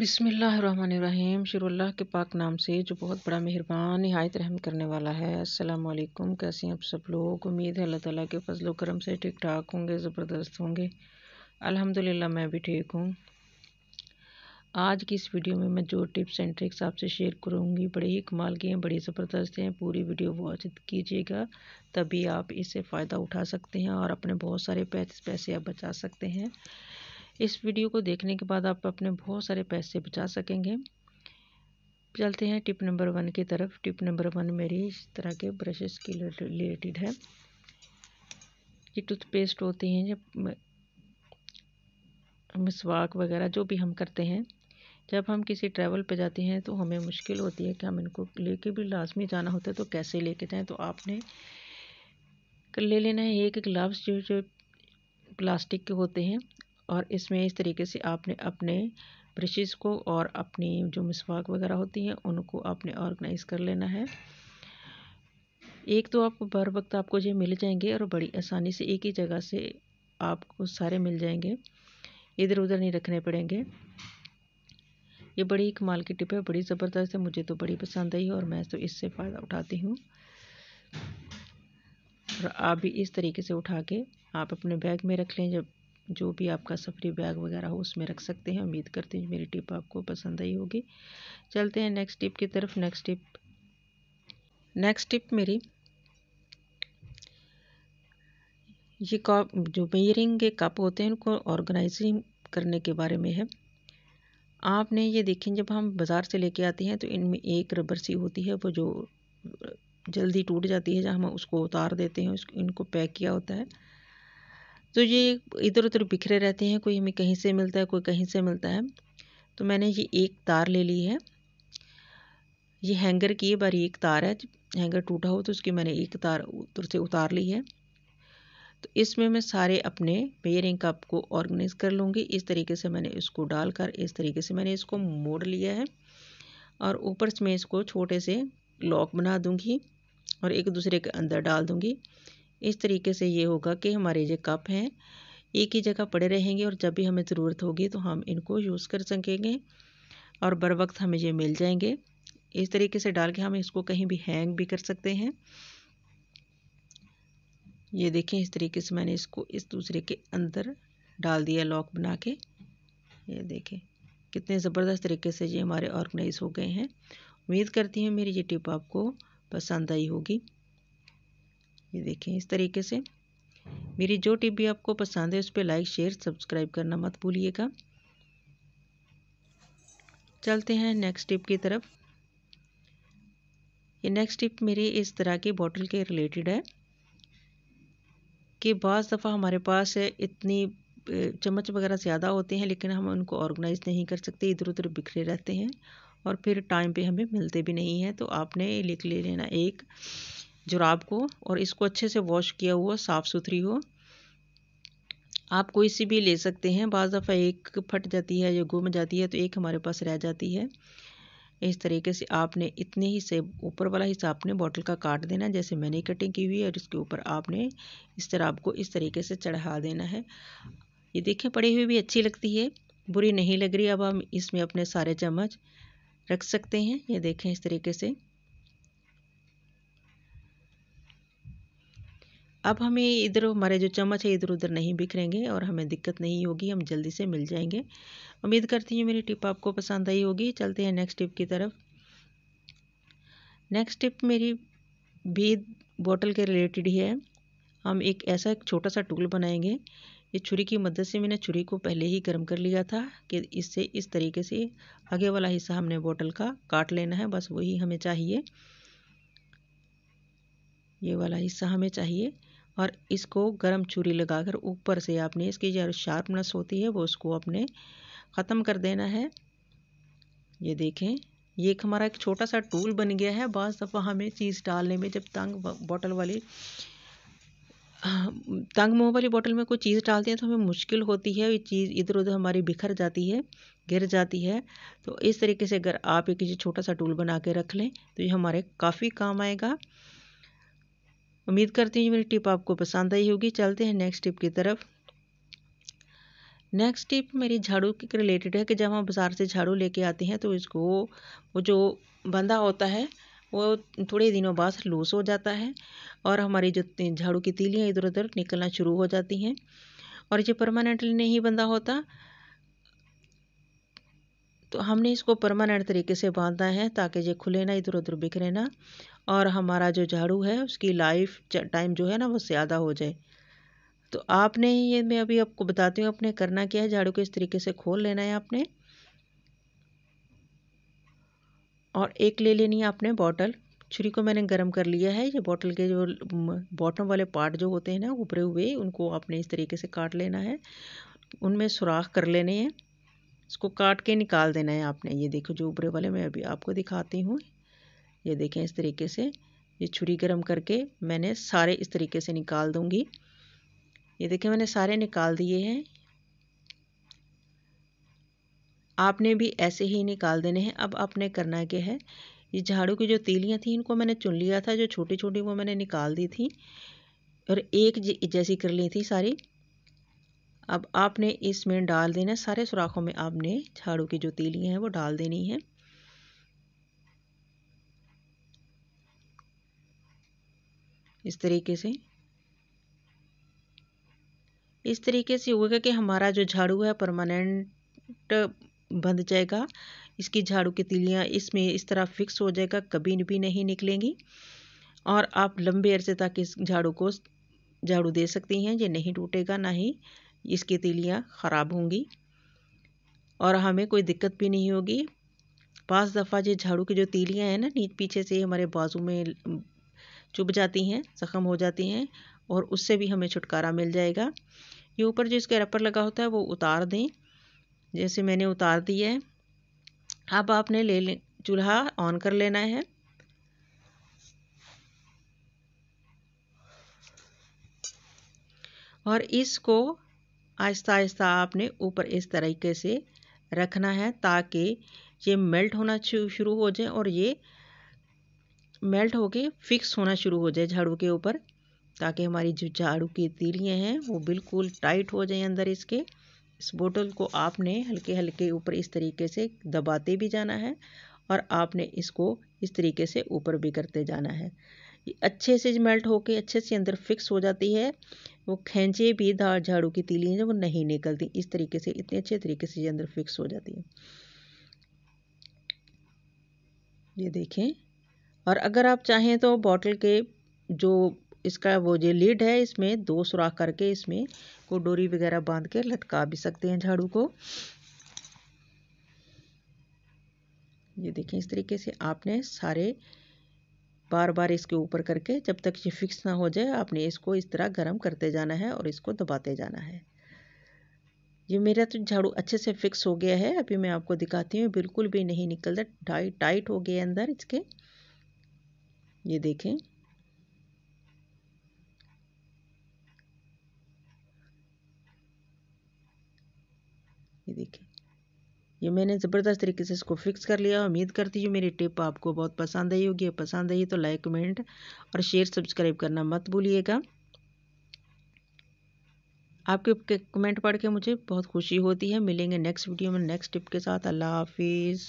बिसमीम शुरुल्लाह के पाक नाम से जो बहुत बड़ा मेहरबान नहायत रहम करने वाला है असलकुम कैसे हैं आप सब लोग उम्मीद है अल्लाह ताला के फजल करम से ठीक ठाक होंगे ज़बरदस्त होंगे अल्हम्दुलिल्लाह मैं भी ठीक हूँ आज की इस वीडियो में मैं जो टिप्स एंड ट्रिक्स आपसे शेयर करूँगी बड़े ही कमाल की हैं बड़ी ज़बरदस्त हैं पूरी वीडियो वॉच कीजिएगा तभी आप इससे फ़ायदा उठा सकते हैं और अपने बहुत सारे पैसे आप बचा सकते हैं इस वीडियो को देखने के बाद आप अपने बहुत सारे पैसे बचा सकेंगे चलते हैं टिप नंबर वन की तरफ टिप नंबर वन मेरी इस तरह के ब्रशेस के रिलेटेड है ये टूथपेस्ट होते हैं जब मिसवाक वगैरह जो भी हम करते हैं जब हम किसी ट्रैवल पे जाते हैं तो हमें मुश्किल होती है कि हम इनको लेके भी लाजमी जाना होता है तो कैसे लेके जाएं तो आपने ले लेना है एक ग्लव्स जो जो प्लास्टिक के होते हैं और इसमें इस तरीके से आपने अपने ब्रशेस को और अपनी जो मिसवाक वगैरह होती हैं उनको आपने ऑर्गेनाइज़ कर लेना है एक तो आपको बर वक्त आपको ये मिल जाएंगे और बड़ी आसानी से एक ही जगह से आपको सारे मिल जाएंगे इधर उधर नहीं रखने पड़ेंगे ये बड़ी कमाल की टिप है बड़ी ज़बरदस्त है मुझे तो बड़ी पसंद आई और मैं तो इससे फ़ायदा उठाती हूँ और आप भी इस तरीके से उठा के आप अपने बैग में रख लें जब जो भी आपका सफ़री बैग वगैरह हो उसमें रख सकते हैं उम्मीद करते हैं मेरी टिप आपको पसंद आई होगी चलते हैं नेक्स्ट टिप की तरफ नेक्स्ट टिप नेक्स्ट टिप मेरी ये कॉप जो मेयरिंग के कप होते हैं उनको ऑर्गेनाइजिंग करने के बारे में है आपने ये देखें जब हम बाज़ार से लेके आते हैं तो इनमें एक रबर सी होती है वो जो जल्दी टूट जाती है जहाँ हम उसको उतार देते हैं उसको इनको पैक किया होता है तो ये इधर उधर बिखरे रहते हैं कोई हमें कहीं से मिलता है कोई कहीं से मिलता है तो मैंने ये एक तार ले ली है ये हैंगर की बार एक तार है हैंगर टूटा हो तो उसकी मैंने एक तार उधर से उतार ली है तो इसमें मैं सारे अपने मेयरिंग कप को ऑर्गेनाइज कर लूँगी इस तरीके से मैंने इसको डालकर इस तरीके से मैंने इसको मोड़ लिया है और ऊपर से मैं इसको छोटे से लॉक बना दूँगी और एक दूसरे के अंदर डाल दूँगी इस तरीके से ये होगा कि हमारे ये कप हैं एक ही जगह पड़े रहेंगे और जब भी हमें ज़रूरत होगी तो हम इनको यूज़ कर सकेंगे और बर वक्त हमें ये मिल जाएंगे इस तरीके से डाल के हम इसको कहीं भी हैंग भी कर सकते हैं ये देखें इस तरीके से मैंने इसको इस दूसरे के अंदर डाल दिया लॉक बना के ये देखें कितने ज़बरदस्त तरीके से ये हमारे ऑर्गेनाइज हो गए हैं उम्मीद करती हूँ मेरी ये टिप आपको पसंद आई होगी ये देखें इस तरीके से मेरी जो टिप भी आपको पसंद है उस पर लाइक शेयर सब्सक्राइब करना मत भूलिएगा चलते हैं नेक्स्ट टिप की तरफ ये नेक्स्ट टिप मेरी इस तरह की बॉटल के रिलेटेड है कि बज़ दफ़ा हमारे पास इतनी चम्मच वगैरह ज़्यादा होते हैं लेकिन हम उनको ऑर्गेनाइज नहीं कर सकते इधर उधर बिखरे रहते हैं और फिर टाइम पे हमें मिलते भी नहीं हैं तो आपने लिख ले लेना एक जुराब को और इसको अच्छे से वॉश किया हुआ साफ़ सुथरी हो आप कोई सी भी ले सकते हैं बाज़ दफ़ा एक फट जाती है या गुम जाती है तो एक हमारे पास रह जाती है इस तरीके से आपने इतने ही से ऊपर वाला हिस्सा आपने बॉटल का काट देना जैसे मैंने कटिंग की हुई है और इसके ऊपर आपने इस तरह आपको इस तरीके से चढ़ा देना है ये देखें पड़ी हुई भी अच्छी लगती है बुरी नहीं लग रही अब हम इसमें अपने सारे चम्मच रख सकते हैं ये देखें इस तरीके से अब हमें इधर हमारे जो चम्मच है इधर उधर नहीं बिखरेंगे और हमें दिक्कत नहीं होगी हम जल्दी से मिल जाएंगे उम्मीद करती हूँ मेरी टिप आपको पसंद आई होगी चलते हैं नेक्स्ट टिप की तरफ नेक्स्ट टिप मेरी भी बॉटल के रिलेटेड ही है हम एक ऐसा एक छोटा सा टूल बनाएंगे ये छुरी की मदद से मैंने छुरी को पहले ही गर्म कर लिया था कि इससे इस तरीके से आगे वाला हिस्सा हमने बॉटल का काट लेना है बस वही हमें चाहिए ये वाला हिस्सा हमें चाहिए और इसको गरम छुरी लगाकर ऊपर से आपने इसकी जो शार्पनेस होती है वो उसको आपने ख़त्म कर देना है ये देखें ये एक हमारा एक छोटा सा टूल बन गया है बस दफ़ा हमें चीज़ डालने में जब तंग बॉटल वाली तंग मुँह वाली बोतल में कोई चीज़ डालते हैं तो हमें मुश्किल होती है ये चीज़ इधर उधर हमारी बिखर जाती है गिर जाती है तो इस तरीके से अगर आप एक छोटा सा टूल बना के रख लें तो ये हमारे काफ़ी काम आएगा उम्मीद करती हूँ मेरी टिप आपको पसंद आई होगी चलते हैं नेक्स्ट टिप की तरफ नेक्स्ट टिप मेरी झाड़ू के रिलेटेड है कि जब हम बाज़ार से झाड़ू लेके आते हैं तो इसको वो जो बंधा होता है वो थोड़े दिनों बाद लूज़ हो जाता है और हमारी जो झाड़ू की तीलियाँ इधर उधर निकलना शुरू हो जाती हैं और ये परमानेंटली नहीं बंधा होता तो हमने इसको परमानेंट तरीके से बांधना है ताकि ये खुले ना इधर उधर बिखरे ना और हमारा जो झाड़ू है उसकी लाइफ टाइम जो है ना वो ज़्यादा हो जाए तो आपने ये मैं अभी आपको बताती हूँ आपने करना क्या है झाड़ू को इस तरीके से खोल लेना है आपने और एक ले लेनी है आपने बॉटल छुरी को मैंने गर्म कर लिया है ये बॉटल के जो बॉटम वाले पार्ट जो होते हैं ना उभरे हुए उनको आपने इस तरीके से काट लेना है उनमें सुराख कर लेने हैं इसको काट के निकाल देना है आपने ये देखो जो उभरे वाले मैं अभी आपको दिखाती हूँ ये देखें इस तरीके से ये छुरी गर्म करके मैंने सारे इस तरीके से निकाल दूंगी ये देखें मैंने सारे निकाल दिए हैं आपने भी ऐसे ही निकाल देने हैं अब आपने करना क्या है ये झाड़ू की जो तीलियाँ थी इनको मैंने चुन लिया था जो छोटी छोटी वो मैंने निकाल दी थी और एक जैसी कर ली थी सारी अब आपने इसमें डाल देना सारे सुराखों में आपने झाड़ू की जो तीलियाँ हैं वो डाल देनी है इस तरीके से इस तरीके से होगा कि हमारा जो झाड़ू है परमानेंट बंध जाएगा इसकी झाड़ू की तिलियाँ इसमें इस तरह फिक्स हो जाएगा कभी भी नहीं निकलेंगी और आप लंबे अरसे तक इस झाड़ू को झाड़ू दे सकती हैं ये नहीं टूटेगा ना ही इसकी तिलियाँ ख़राब होंगी और हमें कोई दिक्कत भी नहीं होगी पाँच दफ़ा ये झाड़ू की जो तीलियाँ हैं ना नीच पीछे से हमारे बाजू में चुभ जाती हैं जख्म हो जाती हैं और उससे भी हमें छुटकारा मिल जाएगा ये ऊपर जो इसका रपर लगा होता है वो उतार दें जैसे मैंने उतार दी है अब आपने ले लें चूल्हा ऑन कर लेना है और इसको आहिस्ता आहिस्ता आपने ऊपर इस तरीके से रखना है ताकि ये मेल्ट होना शुरू हो जाए और ये मेल्ट होके फिक्स होना शुरू हो जाए झाड़ू के ऊपर ताकि हमारी जो झाड़ू की तीलियाँ हैं वो बिल्कुल टाइट हो जाए अंदर इसके इस बोतल को आपने हल्के हल्के ऊपर इस तरीके से दबाते भी जाना है और आपने इसको इस तरीके से ऊपर भी करते जाना है अच्छे से मेल्ट होके अच्छे से अंदर फिक्स हो जाती है वो खींचे भी धार झाड़ू की तीली है वो नहीं निकलती इस तरीके से इतने अच्छे तरीके से ये अंदर फिक्स हो जाती है ये देखें और अगर आप चाहें तो बॉटल के जो इसका वो जो लीड है इसमें दो सुराख करके इसमें को डोरी वगैरह बांध के लटका भी सकते हैं झाड़ू को ये देखें इस तरीके से आपने सारे बार बार इसके ऊपर करके जब तक ये फिक्स ना हो जाए आपने इसको इस तरह गर्म करते जाना है और इसको दबाते जाना है ये मेरा तो झाड़ू अच्छे से फिक्स हो गया है अभी मैं आपको दिखाती हूँ बिल्कुल भी नहीं निकलता टाइट टाइट हो गया अंदर इसके ये देखें ये देखिए ये मैंने ज़बरदस्त तरीके से इसको फिक्स कर लिया उम्मीद करती हूँ मेरी टिप आपको बहुत पसंद आई होगी पसंद आई तो लाइक कमेंट और शेयर सब्सक्राइब करना मत भूलिएगा आपके कमेंट पढ़ के मुझे बहुत खुशी होती है मिलेंगे नेक्स्ट वीडियो में नेक्स्ट टिप के साथ अल्लाह हाफिज़